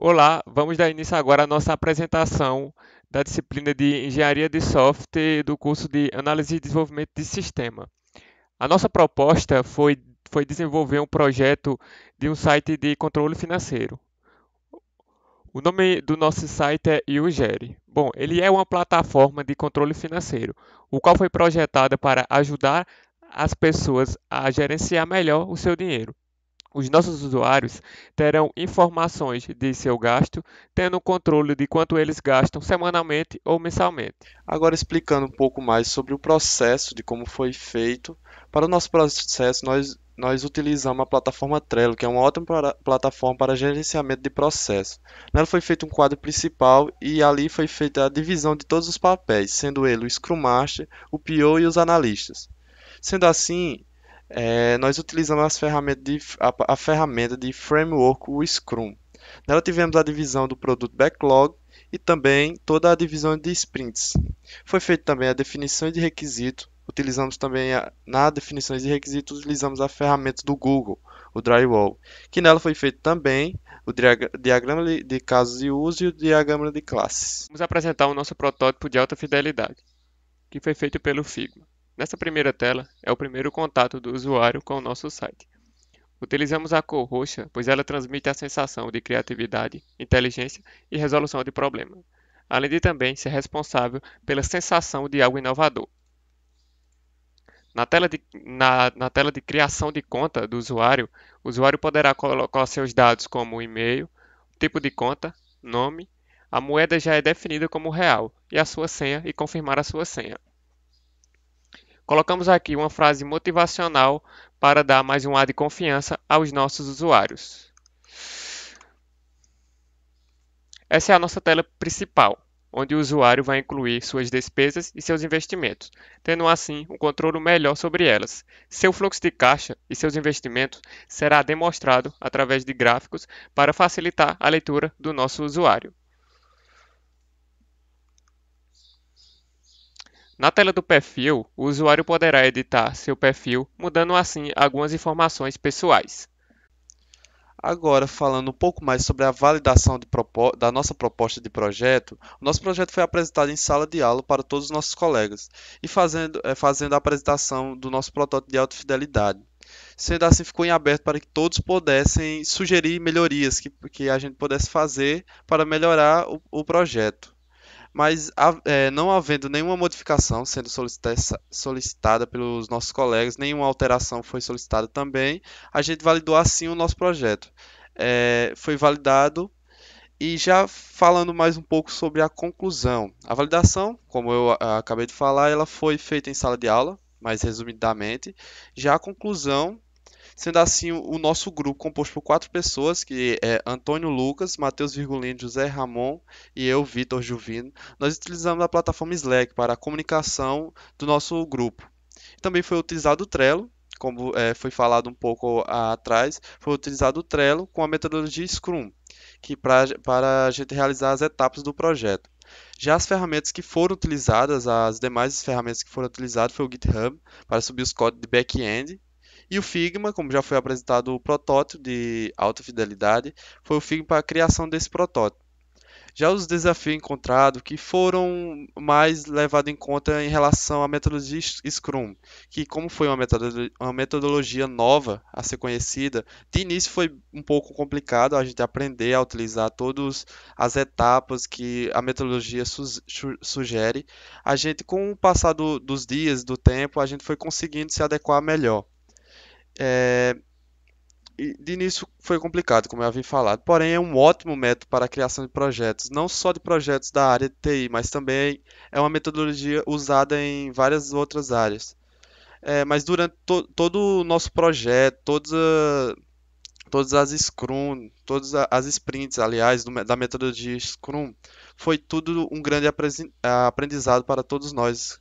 Olá, vamos dar início agora à nossa apresentação da disciplina de Engenharia de Software do curso de Análise e Desenvolvimento de Sistema. A nossa proposta foi, foi desenvolver um projeto de um site de controle financeiro. O nome do nosso site é Ugeri. Bom, ele é uma plataforma de controle financeiro, o qual foi projetada para ajudar as pessoas a gerenciar melhor o seu dinheiro. Os nossos usuários terão informações de seu gasto, tendo controle de quanto eles gastam semanalmente ou mensalmente. Agora explicando um pouco mais sobre o processo de como foi feito. Para o nosso processo, nós nós utilizamos a plataforma Trello, que é uma ótima plataforma para gerenciamento de processo. Nela foi feito um quadro principal e ali foi feita a divisão de todos os papéis, sendo ele o Scrum Master, o PO e os analistas. Sendo assim, é, nós utilizamos as ferramentas de, a, a ferramenta de framework, o Scrum. Nela tivemos a divisão do produto backlog e também toda a divisão de sprints. Foi feita também a definição de requisito. Utilizamos também a, na definição de requisitos utilizamos a ferramenta do Google, o Drywall, que nela foi feito também o diagrama de casos de uso e o diagrama de classes. Vamos apresentar o nosso protótipo de alta fidelidade, que foi feito pelo Figma. Nessa primeira tela é o primeiro contato do usuário com o nosso site. Utilizamos a cor roxa, pois ela transmite a sensação de criatividade, inteligência e resolução de problemas, além de também ser responsável pela sensação de algo inovador. Na tela, de, na, na tela de criação de conta do usuário, o usuário poderá colocar seus dados como e-mail, tipo de conta, nome, a moeda já é definida como real e a sua senha e confirmar a sua senha. Colocamos aqui uma frase motivacional para dar mais um ar de confiança aos nossos usuários. Essa é a nossa tela principal, onde o usuário vai incluir suas despesas e seus investimentos, tendo assim um controle melhor sobre elas. Seu fluxo de caixa e seus investimentos será demonstrado através de gráficos para facilitar a leitura do nosso usuário. Na tela do perfil, o usuário poderá editar seu perfil, mudando assim algumas informações pessoais. Agora, falando um pouco mais sobre a validação da nossa proposta de projeto, o nosso projeto foi apresentado em sala de aula para todos os nossos colegas e fazendo, eh, fazendo a apresentação do nosso protótipo de alta fidelidade. Sendo assim, ficou em aberto para que todos pudessem sugerir melhorias que, que a gente pudesse fazer para melhorar o, o projeto mas é, não havendo nenhuma modificação sendo solicitada pelos nossos colegas, nenhuma alteração foi solicitada também, a gente validou assim o nosso projeto. É, foi validado e já falando mais um pouco sobre a conclusão. A validação, como eu acabei de falar, ela foi feita em sala de aula, mais resumidamente. Já a conclusão sendo assim o nosso grupo composto por quatro pessoas, que é Antônio Lucas, Matheus Virgulino, José Ramon e eu, Vitor Juvino. Nós utilizamos a plataforma Slack para a comunicação do nosso grupo. Também foi utilizado o Trello, como é, foi falado um pouco atrás, foi utilizado o Trello com a metodologia Scrum, que pra, para a gente realizar as etapas do projeto. Já as ferramentas que foram utilizadas, as demais ferramentas que foram utilizadas foi o GitHub para subir os códigos de back-end e o Figma, como já foi apresentado o protótipo de alta fidelidade, foi o Figma para a criação desse protótipo. Já os desafios encontrados que foram mais levados em conta em relação à metodologia Scrum, que como foi uma metodologia nova a ser conhecida, de início foi um pouco complicado a gente aprender a utilizar todas as etapas que a metodologia sugere. A gente, com o passar do, dos dias, do tempo, a gente foi conseguindo se adequar melhor. É, de início foi complicado, como eu havia falado, porém é um ótimo método para a criação de projetos, não só de projetos da área de TI, mas também é uma metodologia usada em várias outras áreas. É, mas durante to todo o nosso projeto, todas, a, todas as Scrum, todas as sprints, aliás, do, da metodologia Scrum, foi tudo um grande aprendizado para todos nós